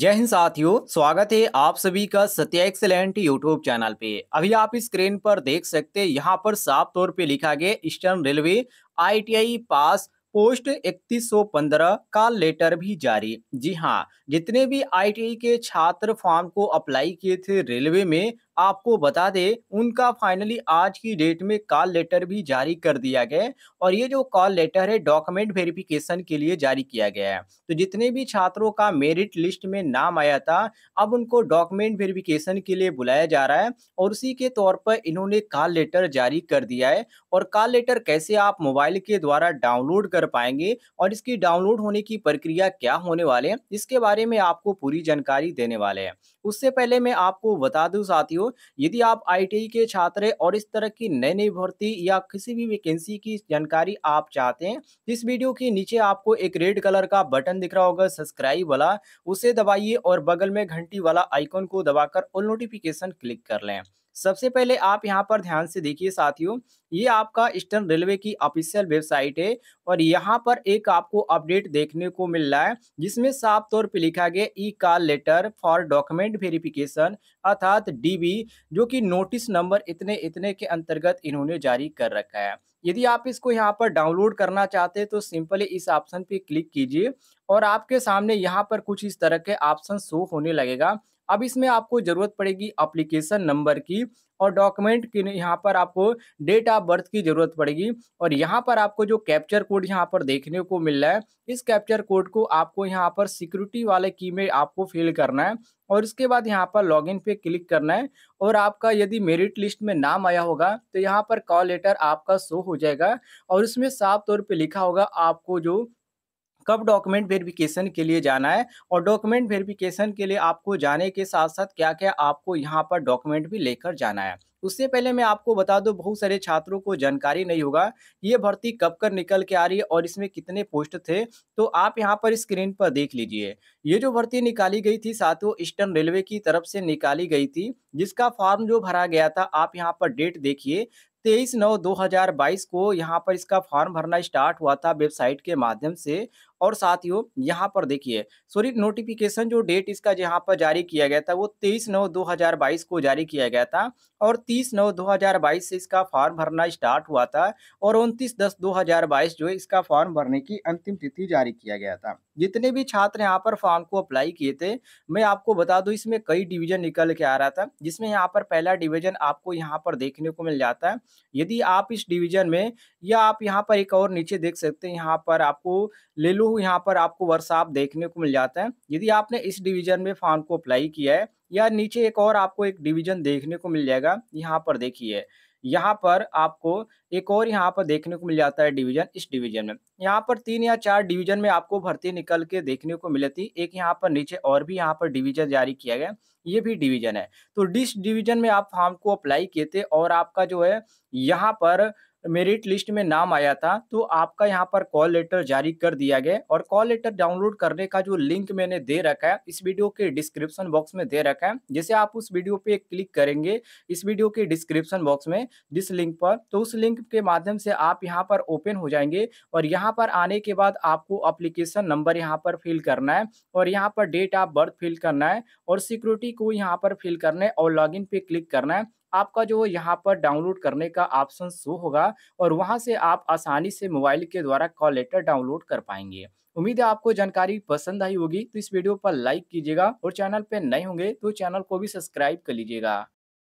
जय हिंद साथियों स्वागत है आप सभी का सत्या एक्सेलेंट यूट्यूब चैनल पे अभी आप स्क्रीन पर देख सकते हैं यहाँ पर साफ तौर पे लिखा गया eastern railway ITI pass post 3115 का लेटर भी जारी जी हाँ जितने भी आईटीआई के छात्र फॉर्म को अप्लाई किए थे रेलवे में आपको बता दे उनका फाइनली आज की डेट में कॉल लेटर भी जारी कर दिया गया है और ये जो कॉल लेटर है डॉक्यूमेंट वेरिफिकेशन के लिए जारी किया गया है तो जितने भी छात्रों का मेरिट लिस्ट में नाम आया था अब उनको डॉक्यूमेंट वेरिफिकेशन के लिए बुलाया जा रहा है और उसी के तौर पर इन्होंने कॉल लेटर जारी कर दिया है और कॉल लेटर कैसे आप मोबाइल के द्वारा डाउनलोड कर पाएंगे और इसकी डाउनलोड होने की प्रक्रिया क्या होने वाले है इसके बारे में आपको पूरी जानकारी देने वाले हैं उससे पहले मैं आपको बता दूँ साथियों यदि आप आई के छात्र हैं और इस तरह की नई नई भर्ती या किसी भी वैकेंसी की जानकारी आप चाहते हैं इस वीडियो के नीचे आपको एक रेड कलर का बटन दिख रहा होगा सब्सक्राइब वाला उसे दबाइए और बगल में घंटी वाला आइकॉन को दबाकर ऑल नोटिफिकेशन क्लिक कर लें सबसे पहले आप यहाँ पर ध्यान से देखिए साथियों ये आपका ईस्टर्न रेलवे की ऑफिशियल वेबसाइट है और यहाँ पर एक आपको अपडेट देखने को मिल रहा है जिसमें साफ तौर पे लिखा गया E call letter for document verification अर्थात डीबी जो कि नोटिस नंबर इतने इतने के अंतर्गत इन्होंने जारी कर रखा है यदि आप इसको यहाँ पर डाउनलोड करना चाहते हैं तो सिंपली इस ऑप्शन पे क्लिक कीजिए और आपके सामने यहाँ पर कुछ इस तरह के ऑप्शन शो होने लगेगा अब इसमें आपको ज़रूरत पड़ेगी अप्लीकेशन नंबर की और डॉक्यूमेंट की यहाँ पर आपको डेट ऑफ बर्थ की ज़रूरत पड़ेगी और यहाँ पर आपको जो कैप्चर कोड यहाँ पर देखने को मिल रहा है इस कैप्चर कोड को आपको यहाँ पर सिक्योरिटी वाले की में आपको फिल करना है और इसके बाद यहाँ पर लॉगिन पे क्लिक करना है और आपका यदि मेरिट लिस्ट में नाम आया होगा तो यहाँ पर कॉल लेटर आपका शो हो जाएगा और इसमें साफ तौर पर लिखा होगा आपको जो कब डॉक्यूमेंट वेरिफिकेशन के लिए जाना है और डॉक्यूमेंट वेरिफिकेशन के लिए आपको जाने के साथ साथ क्या क्या आपको यहाँ पर डॉक्यूमेंट भी लेकर जाना है उससे पहले मैं आपको बता दूं बहुत सारे छात्रों को जानकारी नहीं होगा ये भर्ती कब कर निकल के आ रही है और इसमें कितने पोस्ट थे तो आप यहाँ पर स्क्रीन पर देख लीजिए ये जो भर्ती निकाली गई थी सातों ईस्टर्न रेलवे की तरफ से निकाली गई थी जिसका फॉर्म जो भरा गया था आप यहाँ पर डेट देखिए तेईस नौ 2022 को यहाँ पर इसका फॉर्म भरना स्टार्ट हुआ था वेबसाइट के माध्यम से और साथियों यहाँ पर देखिए सॉरी नोटिफिकेशन जो डेट इसका जहाँ पर जारी किया गया था वो तेईस नौ 2022 को जारी किया गया था और उनतीस नौ दो हजार बाईस से इसका फॉर्म भरना स्टार्ट हुआ था और उनतीस दस दो हज़ार बाईस जो है इसका फॉर्म भरने की अंतिम तिथि जारी किया गया था जितने भी छात्र यहाँ पर फॉर्म को अप्लाई किए थे मैं आपको बता दूं इसमें कई डिवीजन निकल के आ रहा था जिसमें यहाँ पर पहला डिवीजन आपको यहाँ पर देखने को मिल जाता है यदि आप इस डिवीजन में या आप यहाँ पर एक और नीचे देख सकते हैं यहाँ पर आपको ले लो यहाँ पर आपको वर्ष देखने को मिल जाता है यदि आपने इस डिवीजन में फॉर्म को अप्लाई किया है या नीचे एक और आपको एक डिवीजन देखने को मिल जाएगा यहाँ पर देखिए यहाँ पर आपको एक और यहाँ पर देखने को मिल जाता है डिवीजन इस डिवीजन में यहाँ पर तीन या चार डिवीजन में आपको भर्ती निकल के देखने को मिली थी एक यहाँ पर नीचे और भी यहाँ पर डिवीजन जारी किया गया ये भी डिवीजन है तो डिस डिवीजन में आप फॉर्म को अप्लाई किए थे और आपका जो है यहाँ पर मेरिट लिस्ट में नाम आया था तो आपका यहाँ पर कॉल लेटर जारी कर दिया गया और कॉल लेटर डाउनलोड करने का जो लिंक मैंने दे रखा है इस वीडियो के डिस्क्रिप्शन बॉक्स में दे रखा है जैसे आप उस वीडियो पे क्लिक करेंगे इस वीडियो के डिस्क्रिप्शन बॉक्स में जिस लिंक पर तो उस लिंक के माध्यम से आप यहाँ पर ओपन हो जाएंगे और यहाँ पर आने के बाद आपको अप्लीकेशन नंबर यहाँ पर फिल करना है और यहाँ पर डेट ऑफ बर्थ फिल करना है और सिक्योरिटी को यहाँ पर फिल करना है और लॉग पे क्लिक करना है आपका जो यहाँ पर डाउनलोड करने का ऑप्शन शो होगा और वहाँ से आप आसानी से मोबाइल के द्वारा कॉल लेटर डाउनलोड कर पाएंगे उम्मीद है आपको जानकारी पसंद आई होगी तो इस वीडियो पर लाइक कीजिएगा और चैनल पर नए होंगे तो चैनल को भी सब्सक्राइब कर लीजिएगा